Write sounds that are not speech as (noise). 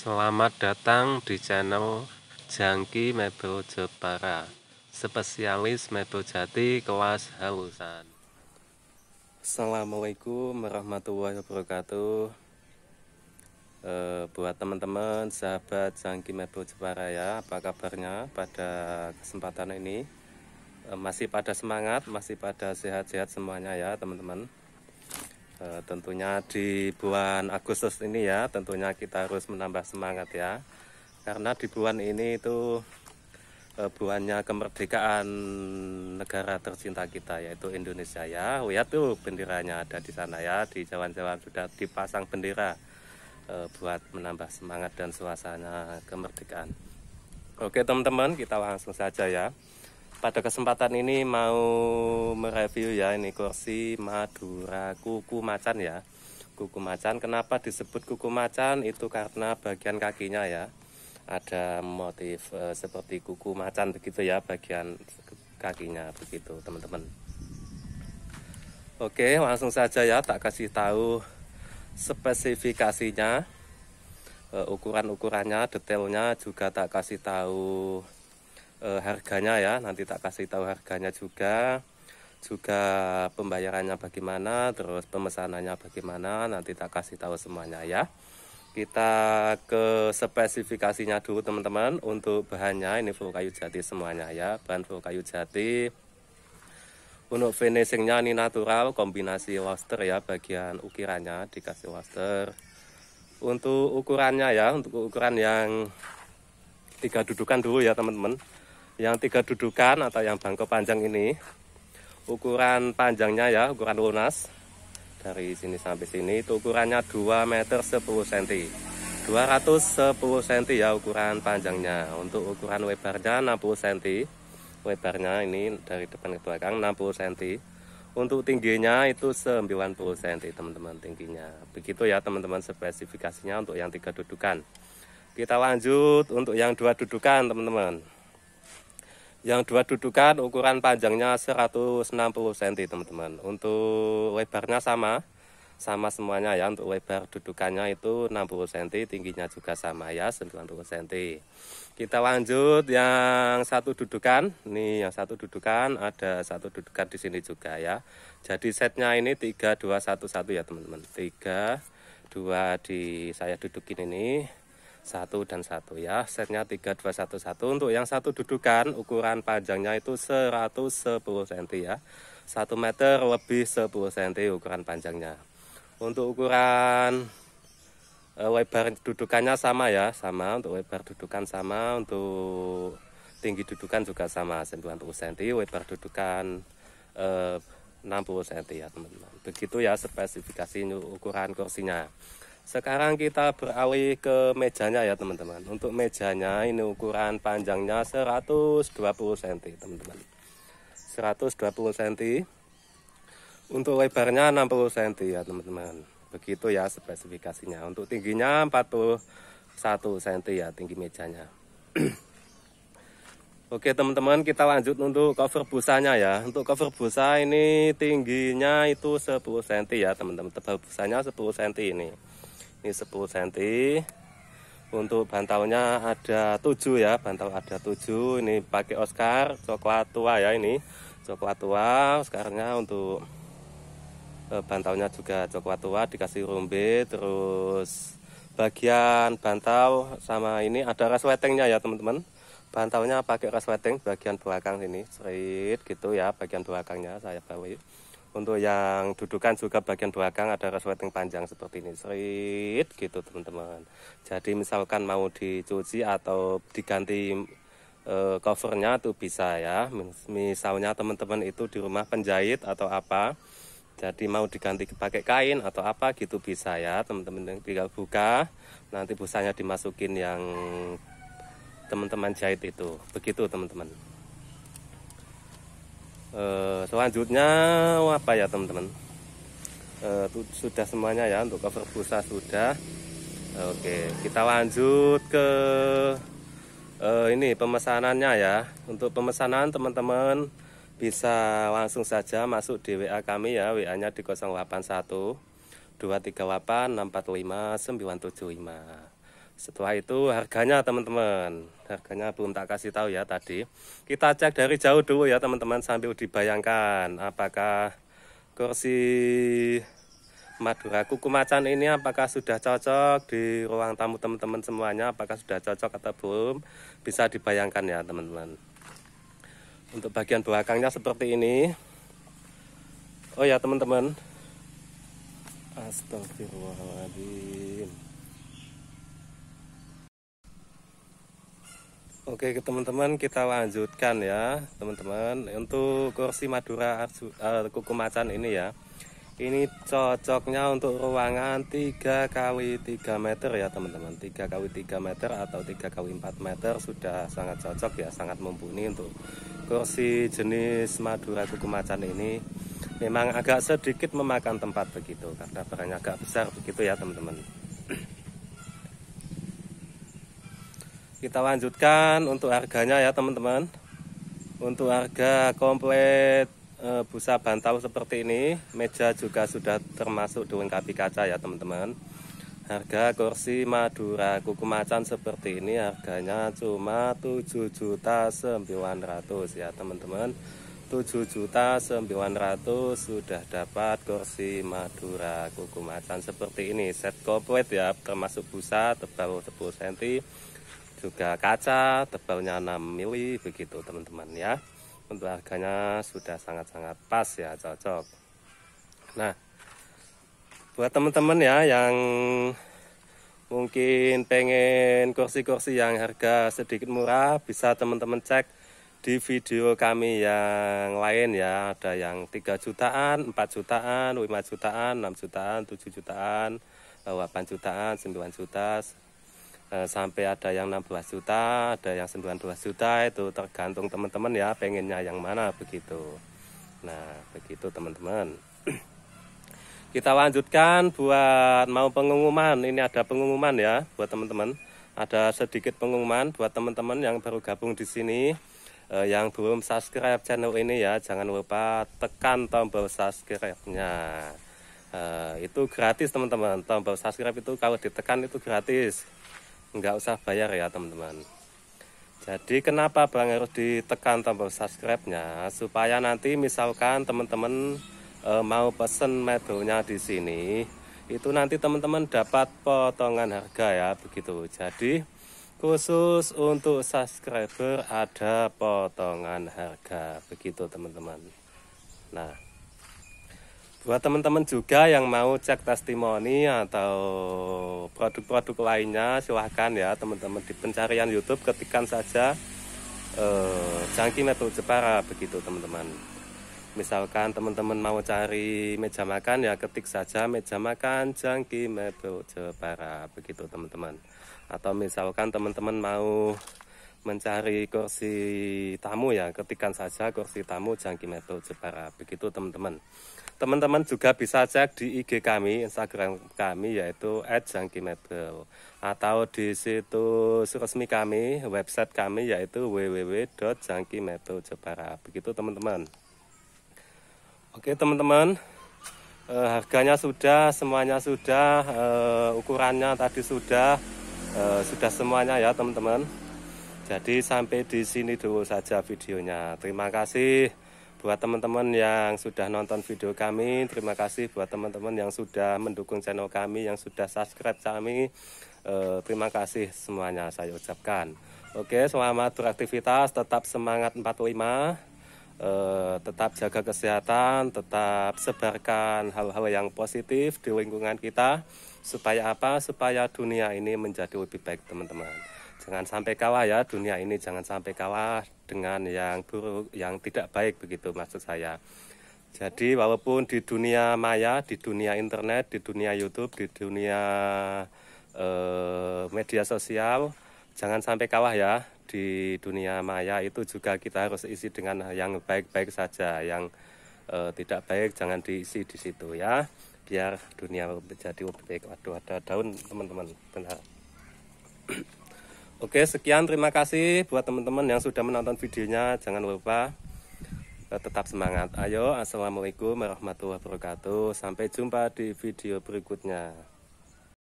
Selamat datang di channel Jangki Mebel Jepara Spesialis Mebel Jati kelas halusan Assalamualaikum warahmatullahi wabarakatuh e, Buat teman-teman sahabat Jangki Mebel Jepara ya Apa kabarnya pada kesempatan ini e, Masih pada semangat, masih pada sehat-sehat semuanya ya teman-teman Eh, tentunya di bulan Agustus ini ya, tentunya kita harus menambah semangat ya. Karena di bulan ini itu e, bulannya kemerdekaan negara tercinta kita yaitu Indonesia ya. Lihat tuh benderanya ada di sana ya, di jalan-jalan sudah dipasang bendera eh, buat menambah semangat dan suasana kemerdekaan. Oke teman-teman, kita langsung saja ya pada kesempatan ini mau mereview ya ini kursi Madura kuku macan ya kuku macan kenapa disebut kuku macan itu karena bagian kakinya ya ada motif e, seperti kuku macan begitu ya bagian kakinya begitu teman-teman Oke langsung saja ya tak kasih tahu spesifikasinya e, ukuran-ukurannya detailnya juga tak kasih tahu e, harganya ya nanti tak kasih tahu harganya juga juga pembayarannya bagaimana terus pemesanannya bagaimana nanti tak kasih tahu semuanya ya kita ke spesifikasinya dulu teman-teman untuk bahannya ini full kayu jati semuanya ya bahan full kayu jati untuk finishingnya ini natural kombinasi waster ya bagian ukirannya dikasih waster untuk ukurannya ya untuk ukuran yang tiga dudukan dulu ya teman-teman yang tiga dudukan atau yang bangku panjang ini ukuran panjangnya ya ukuran lunas dari sini sampai sini itu ukurannya 2 meter 10 cm 210 cm ya ukuran panjangnya untuk ukuran lebarnya 60 cm lebarnya ini dari depan ke belakang 60 cm untuk tingginya itu 90 cm teman-teman tingginya begitu ya teman-teman spesifikasinya untuk yang tiga dudukan kita lanjut untuk yang dua dudukan teman-teman yang dua dudukan ukuran panjangnya 160 cm teman-teman. Untuk lebarnya sama, sama semuanya ya. Untuk lebar dudukannya itu 60 cm, tingginya juga sama ya 90 cm. Kita lanjut yang satu dudukan. Nih yang satu dudukan ada satu dudukan di sini juga ya. Jadi setnya ini 3 2 1 1 ya teman-teman. 3 2 di saya dudukin ini satu dan satu ya setnya 3211 untuk yang satu dudukan ukuran panjangnya itu 110 cm ya 1 meter lebih 10 cm ukuran panjangnya untuk ukuran e, lebar dudukannya sama ya sama untuk lebar dudukan sama untuk tinggi dudukan juga sama 90 cm lebar dudukan e, 60 cm ya teman-teman begitu ya spesifikasi ukuran kursinya sekarang kita beralih ke mejanya ya teman-teman. Untuk mejanya ini ukuran panjangnya 120 cm teman-teman. 120 cm. Untuk lebarnya 60 cm ya teman-teman. Begitu ya spesifikasinya. Untuk tingginya 41 cm ya tinggi mejanya. (clears throat) Oke teman-teman kita lanjut untuk cover busanya ya Untuk cover busa ini tingginya itu 10 cm ya teman-teman Tebal busanya 10 cm ini ini 10 cm untuk bantalnya ada 7 ya bantal ada 7 ini pakai Oscar coklat tua ya ini coklat tua Oscarnya untuk e, bantalnya juga coklat tua dikasih rumbe terus bagian bantal sama ini ada resletingnya ya teman-teman Bantalnya pakai resleting bagian belakang ini serit gitu ya bagian belakangnya saya bawa untuk yang dudukan juga bagian belakang ada resleting panjang seperti ini, serit gitu teman-teman. Jadi misalkan mau dicuci atau diganti e, covernya tuh bisa ya. Misalnya teman-teman itu di rumah penjahit atau apa, jadi mau diganti pakai kain atau apa gitu bisa ya teman-teman. Tinggal buka, nanti busanya dimasukin yang teman-teman jahit itu. Begitu teman-teman. Eh, selanjutnya apa ya teman-teman eh, sudah semuanya ya untuk cover busa sudah eh, oke kita lanjut ke ini pemesanannya ya untuk pemesanan teman-teman bisa langsung saja masuk di WA kami ya WA nya di 081 238 645 975 setelah itu harganya teman-teman, harganya belum tak kasih tahu ya tadi. Kita cek dari jauh dulu ya teman-teman sambil dibayangkan apakah kursi Madura kuku macan ini apakah sudah cocok di ruang tamu teman-teman semuanya apakah sudah cocok atau belum bisa dibayangkan ya teman-teman. Untuk bagian belakangnya seperti ini. Oh ya teman-teman. Astagfirullahaladzim. Oke teman-teman kita lanjutkan ya teman-teman untuk kursi Madura eh, kuku macan ini ya ini cocoknya untuk ruangan 3 kali 3 meter ya teman-teman 3 kali 3 meter atau 3 kali 4 meter sudah sangat cocok ya sangat mumpuni untuk kursi jenis Madura kuku macan ini memang agak sedikit memakan tempat begitu karena barangnya agak besar begitu ya teman-teman kita lanjutkan untuk harganya ya teman-teman untuk harga komplit e, busa bantal seperti ini meja juga sudah termasuk dilengkapi kaca ya teman-teman harga kursi madura kuku macan seperti ini harganya cuma 7 juta 900 ya teman-teman 7 juta 900 sudah dapat kursi madura kuku macan seperti ini set komplit ya termasuk busa tebal 10 cm juga kaca tebalnya 6 mili begitu teman-teman ya untuk harganya sudah sangat-sangat pas ya cocok nah buat teman-teman ya yang mungkin pengen kursi-kursi yang harga sedikit murah bisa teman-teman cek di video kami yang lain ya ada yang 3 jutaan, 4 jutaan, 5 jutaan, 6 jutaan, 7 jutaan, 8 jutaan, 9 juta, Eh, sampai ada yang 16 juta, ada yang 19 juta itu tergantung teman-teman ya pengennya yang mana begitu. Nah, begitu teman-teman. (clears throat) Kita lanjutkan buat mau pengumuman. Ini ada pengumuman ya buat teman-teman. Ada sedikit pengumuman buat teman-teman yang baru gabung di sini eh, yang belum subscribe channel ini ya jangan lupa tekan tombol subscribe-nya eh, itu gratis teman-teman tombol subscribe itu kalau ditekan itu gratis nggak usah bayar ya teman-teman jadi kenapa bang harus ditekan tombol subscribe nya supaya nanti misalkan teman-teman e, mau pesen medonya di sini itu nanti teman-teman dapat potongan harga ya begitu jadi khusus untuk subscriber ada potongan harga begitu teman-teman nah buat teman-teman juga yang mau cek testimoni atau produk-produk lainnya silahkan ya teman-teman di pencarian YouTube ketikan saja eh, Jangki Metro Jepara begitu teman-teman misalkan teman-teman mau cari meja makan ya ketik saja meja makan Jangki Metro Jepara begitu teman-teman atau misalkan teman-teman mau mencari kursi tamu ya ketikan saja kursi tamu Jangki Meto Jepara begitu teman-teman teman-teman juga bisa cek di IG kami Instagram kami yaitu @jangkimeto atau di situs resmi kami website kami yaitu jepara begitu teman-teman Oke teman-teman e, harganya sudah semuanya sudah e, ukurannya tadi sudah e, sudah semuanya ya teman-teman jadi sampai di sini dulu saja videonya. Terima kasih buat teman-teman yang sudah nonton video kami. Terima kasih buat teman-teman yang sudah mendukung channel kami, yang sudah subscribe kami. Eh, terima kasih semuanya saya ucapkan. Oke, selamat beraktivitas, tetap semangat 45. Eh, tetap jaga kesehatan, tetap sebarkan hal-hal yang positif di lingkungan kita supaya apa? Supaya dunia ini menjadi lebih baik, teman-teman jangan sampai kalah ya dunia ini jangan sampai kalah dengan yang buruk yang tidak baik begitu maksud saya jadi walaupun di dunia maya di dunia internet di dunia YouTube di dunia eh, media sosial jangan sampai kalah ya di dunia maya itu juga kita harus isi dengan yang baik-baik saja yang eh, tidak baik jangan diisi di situ ya biar dunia menjadi lebih baik waduh ada daun teman-teman benar Oke, sekian terima kasih buat teman-teman yang sudah menonton videonya. Jangan lupa eh, tetap semangat. Ayo, assalamualaikum warahmatullahi wabarakatuh. Sampai jumpa di video berikutnya.